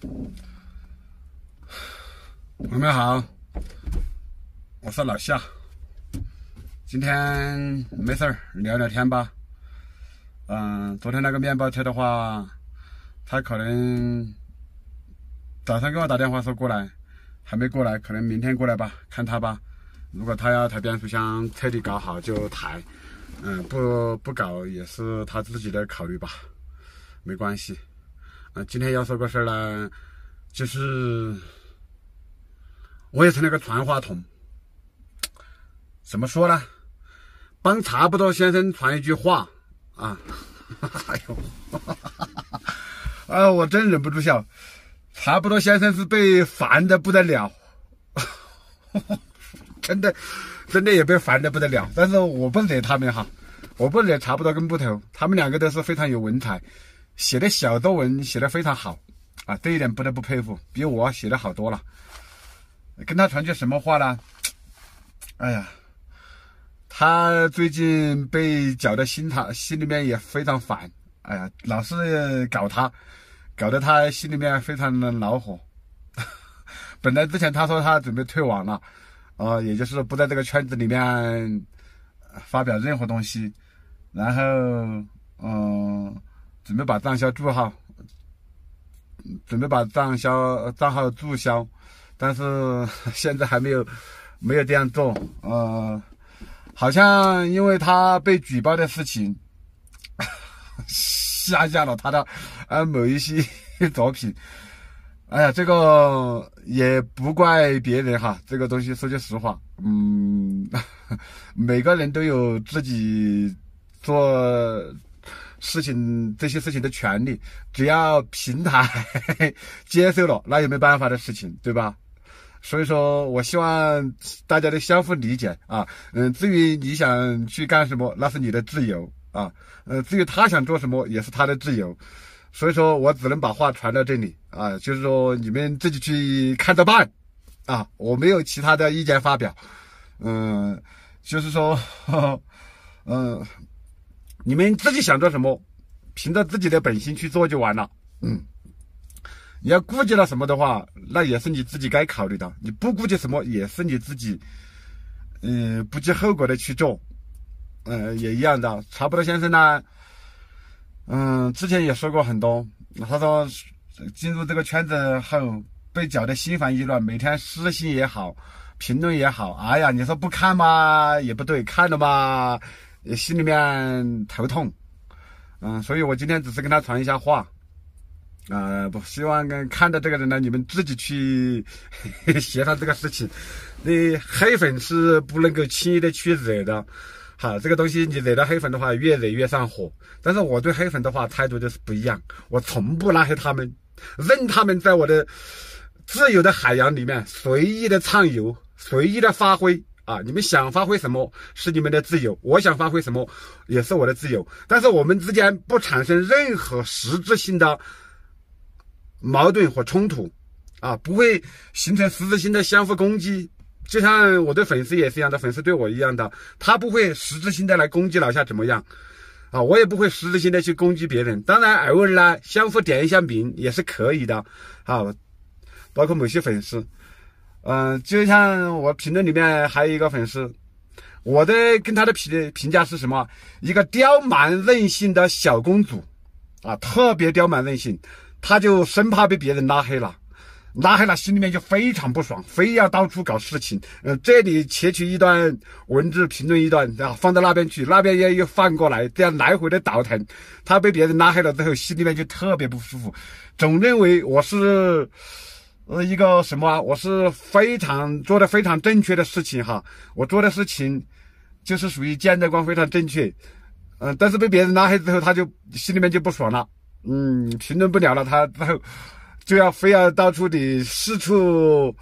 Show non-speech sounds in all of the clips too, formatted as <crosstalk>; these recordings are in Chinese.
朋友们好，我是老夏。今天没事儿聊聊天吧。嗯，昨天那个面包车的话，他可能早上给我打电话说过来，还没过来，可能明天过来吧，看他吧。如果他要抬变速箱彻底搞好就抬，嗯，不不搞也是他自己的考虑吧，没关系。啊，今天要说个事儿呢，就是我也是那个传话筒，怎么说呢？帮差不多先生传一句话啊！<laughs> 哎呦，啊，我真忍不住笑。差不多先生是被烦的不得了，<laughs> 真的，真的也被烦的不得了。但是我不惹他们哈，我不惹差不多跟木头，他们两个都是非常有文采。写的小作文写的非常好啊，这一点不得不佩服，比我写的好多了。跟他传句什么话呢？哎呀，他最近被搅的心他心里面也非常烦。哎呀，老是搞他，搞得他心里面非常的恼火。<laughs> 本来之前他说他准备退网了，啊，也就是不在这个圈子里面发表任何东西，然后，嗯。准备把账销注销，准备把账销账号注销，但是 <laughs> 现在还没有没有这样做。呃，好像因为他被举报的事情，下 <laughs> 架了他的呃某一些 <laughs> 作品。哎呀，这个也不怪别人哈，这个东西说句实话，嗯，每个人都有自己做。事情这些事情的权利，只要平台 <laughs> 接受了，那也没办法的事情，对吧？所以说我希望大家都相互理解啊。嗯，至于你想去干什么，那是你的自由啊。嗯，至于他想做什么，也是他的自由。所以说我只能把话传到这里啊，就是说你们自己去看着办啊。我没有其他的意见发表。嗯，就是说，嗯。<laughs> 你们自己想做什么，凭着自己的本心去做就完了。嗯，你要顾及了什么的话，那也是你自己该考虑的。你不顾及什么，也是你自己，嗯，不计后果的去做，嗯，也一样的。差不多先生呢，嗯，之前也说过很多。他说进入这个圈子后，被搅得心烦意乱，每天私信也好，评论也好，哎呀，你说不看嘛也不对，看了嘛。也心里面头痛，嗯，所以我今天只是跟他传一下话，啊，不希望跟看到这个人呢，你们自己去 <laughs> 协商这个事情。你黑粉是不能够轻易的去惹的，好，这个东西你惹到黑粉的话，越惹越上火。但是我对黑粉的话态度就是不一样，我从不拉黑他们，任他们在我的自由的海洋里面随意的畅游，随意的发挥。啊，你们想发挥什么是你们的自由，我想发挥什么也是我的自由。但是我们之间不产生任何实质性的矛盾和冲突，啊，不会形成实质性的相互攻击。就像我对粉丝也是一样的，粉丝对我一样的，他不会实质性的来攻击老夏怎么样，啊，我也不会实质性的去攻击别人。当然偶尔呢，相互点一下名也是可以的，啊，包括某些粉丝。嗯，就像我评论里面还有一个粉丝，我的跟他的评评价是什么？一个刁蛮任性的小公主，啊，特别刁蛮任性，她就生怕被别人拉黑了，拉黑了心里面就非常不爽，非要到处搞事情，嗯，这里截取一段文字评论一段，然后放到那边去，那边又又反过来，这样来回的倒腾，他被别人拉黑了之后，心里面就特别不舒服，总认为我是。呃，一个什么？啊？我是非常做的非常正确的事情哈，我做的事情就是属于价值观非常正确。嗯，但是被别人拉黑之后，他就心里面就不爽了，嗯，评论不了了，他之后就要非要到处的四处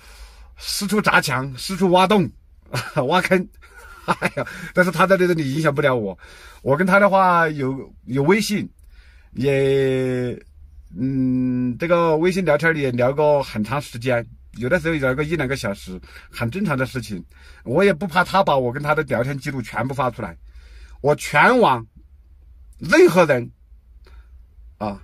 四处砸墙、四处挖洞、<laughs> 挖坑。哎呀，但是他在这里影响不了我，我跟他的话有有微信，也。嗯，这个微信聊天里聊个很长时间，有的时候聊个一两个小时，很正常的事情。我也不怕他把我跟他的聊天记录全部发出来，我全网任何人啊，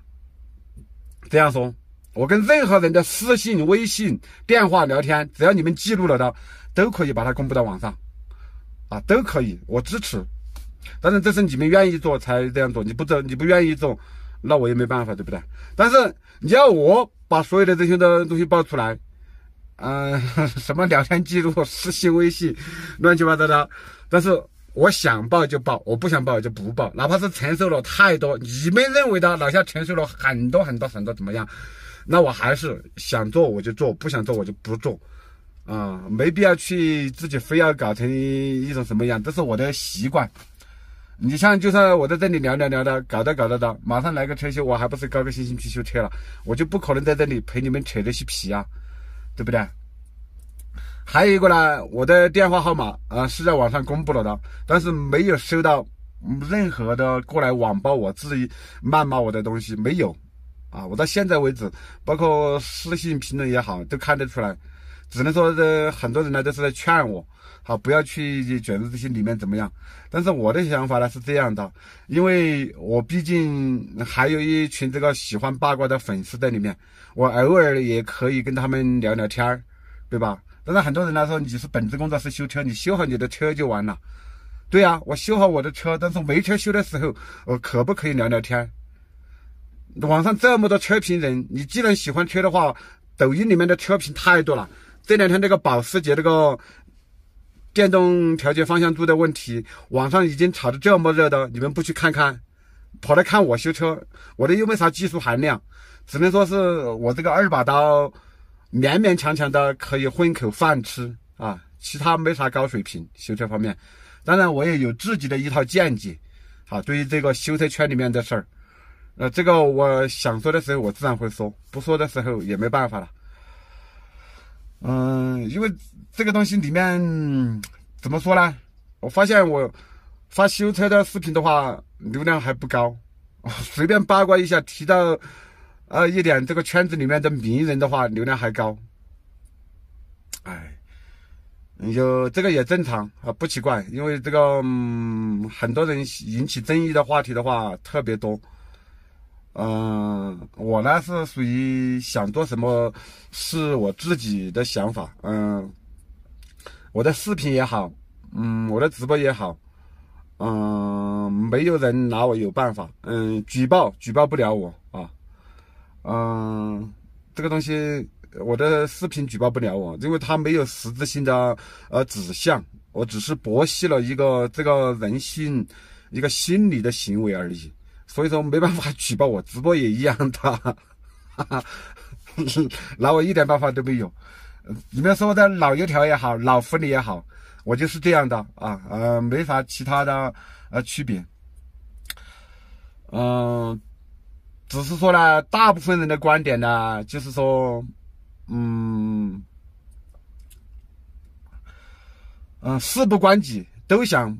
这样说，我跟任何人的私信、微信、电话聊天，只要你们记录了的，都可以把它公布到网上，啊，都可以，我支持。当然，这是你们愿意做才这样做，你不做，你不愿意做。那我也没办法，对不对？但是你要我把所有的这些的东西爆出来，嗯，<laughs> 什么聊天记录、私信、微信，乱七八糟的。但是我想爆就爆，我不想爆就不爆。哪怕是承受了太多，你们认为的，老夏承受了很多很多很多，怎么样？那我还是想做我就做，不想做我就不做，啊，没必要去自己非要搞成一种什么样，这是我的习惯。你像就算我在这里聊聊聊的，搞的搞的的，马上来个车修，我还不是高高兴兴去修车了？我就不可能在这里陪你们扯这些皮啊，对不对？还有一个呢，我的电话号码啊是在网上公布了的，但是没有收到任何的过来网暴我、质疑、谩骂我的东西，没有啊。我到现在为止，包括私信评论也好，都看得出来。只能说，这很多人呢都是在劝我，好不要去卷入这些里面怎么样？但是我的想法呢是这样的，因为我毕竟还有一群这个喜欢八卦的粉丝在里面，我偶尔也可以跟他们聊聊天儿，对吧？但是很多人来说，你是本职工作是修车，你修好你的车就完了。对呀，我修好我的车，但是没车修的时候，我可不可以聊聊天？网上这么多车评人，你既然喜欢车的话，抖音里面的车评太多了。这两天这个保时捷这个电动调节方向柱的问题，网上已经炒得这么热的，你们不去看看，跑来看我修车，我的又没啥技术含量，只能说是我这个二把刀，勉勉强强的可以混口饭吃啊，其他没啥高水平修车方面，当然我也有自己的一套见解，好，对于这个修车圈里面的事儿，呃，这个我想说的时候我自然会说，不说的时候也没办法了。嗯，因为这个东西里面怎么说呢？我发现我发修车的视频的话，流量还不高，<laughs> 随便八卦一下提到，呃，一点这个圈子里面的名人的话，流量还高。哎，有这个也正常啊，不奇怪，因为这个很多人引起争议的话题的话特别多。嗯，我呢是属于想做什么，是我自己的想法。嗯，我的视频也好，嗯，我的直播也好，嗯，没有人拿我有办法。嗯，举报举报不了我啊。嗯，这个东西我的视频举报不了我，因为它没有实质性的呃指向，我只是剖析了一个这个人性一个心理的行为而已。所以说没办法举报我，直播也一样的，拿 <laughs> 我一点办法都没有。你们说的老油条也好，老狐狸也好，我就是这样的啊，呃，没啥其他的呃区别。嗯，只是说呢，大部分人的观点呢，就是说，嗯嗯，事不关己，都想。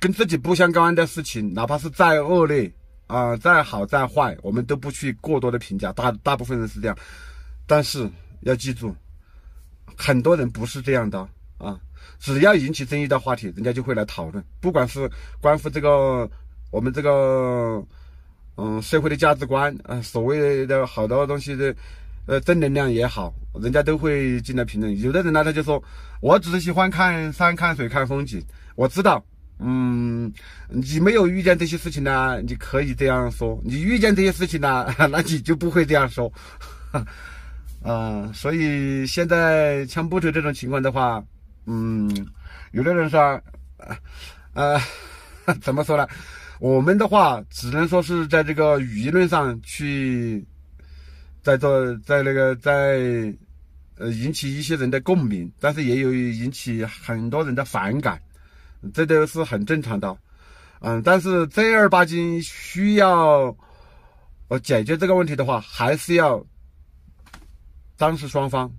跟自己不相干的事情，哪怕是再恶劣啊，再好再坏，我们都不去过多的评价。大大部分人是这样，但是要记住，很多人不是这样的啊。只要引起争议的话题，人家就会来讨论。不管是关乎这个我们这个嗯社会的价值观，嗯所谓的好多东西的呃正能量也好，人家都会进来评论。有的人呢，他就说：“我只是喜欢看山看水看风景。”我知道。嗯，你没有遇见这些事情呢，你可以这样说；你遇见这些事情呢，<laughs> 那你就不会这样说。嗯，<laughs> 所以现在像木头这种情况的话，嗯，有的人说，呃，<laughs> 怎么说呢？我们的话只能说是在这个舆论上去，在做，在那个，在呃引起一些人的共鸣，但是也有引起很多人的反感。这都是很正常的，嗯，但是正儿八经需要呃解决这个问题的话，还是要当事双方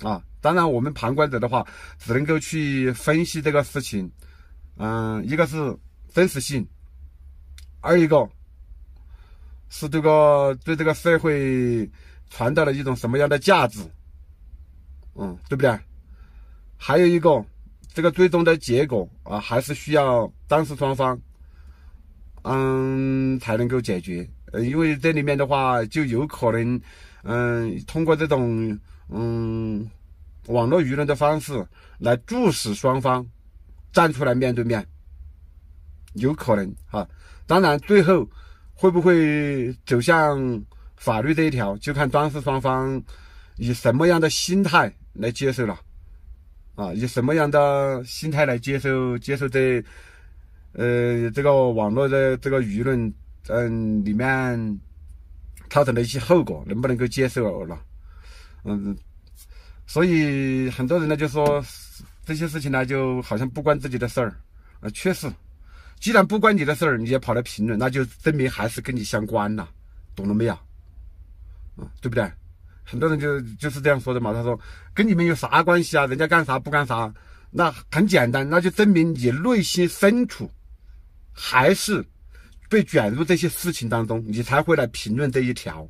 啊。当然，我们旁观者的话，只能够去分析这个事情，嗯，一个是真实性，二一个是这个对这个社会传达的一种什么样的价值，嗯，对不对？还有一个。这个最终的结果啊，还是需要当事双方，嗯，才能够解决。呃，因为这里面的话，就有可能，嗯，通过这种嗯网络舆论的方式来促使双方站出来面对面，有可能哈。当然，最后会不会走向法律这一条，就看当事双方以什么样的心态来接受了。啊，以什么样的心态来接受接受这，呃，这个网络的这个舆论，嗯，里面造成的一些后果，能不能够接受了？嗯，所以很多人呢，就说这些事情呢，就好像不关自己的事儿。啊，确实，既然不关你的事儿，你也跑来评论，那就证明还是跟你相关了，懂了没有？嗯，对不对？很多人就就是这样说的嘛，他说跟你们有啥关系啊？人家干啥不干啥？那很简单，那就证明你内心深处还是被卷入这些事情当中，你才会来评论这一条，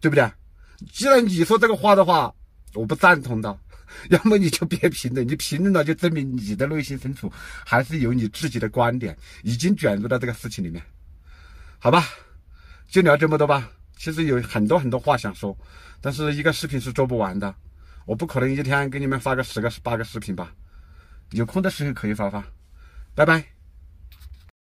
对不对？既然你说这个话的话，我不赞同的，<laughs> 要么你就别评论，你评论了就证明你的内心深处还是有你自己的观点，已经卷入到这个事情里面，好吧？就聊这么多吧。其实有很多很多话想说，但是一个视频是做不完的，我不可能一天给你们发个十个、八个视频吧。有空的时候可以发发，拜拜。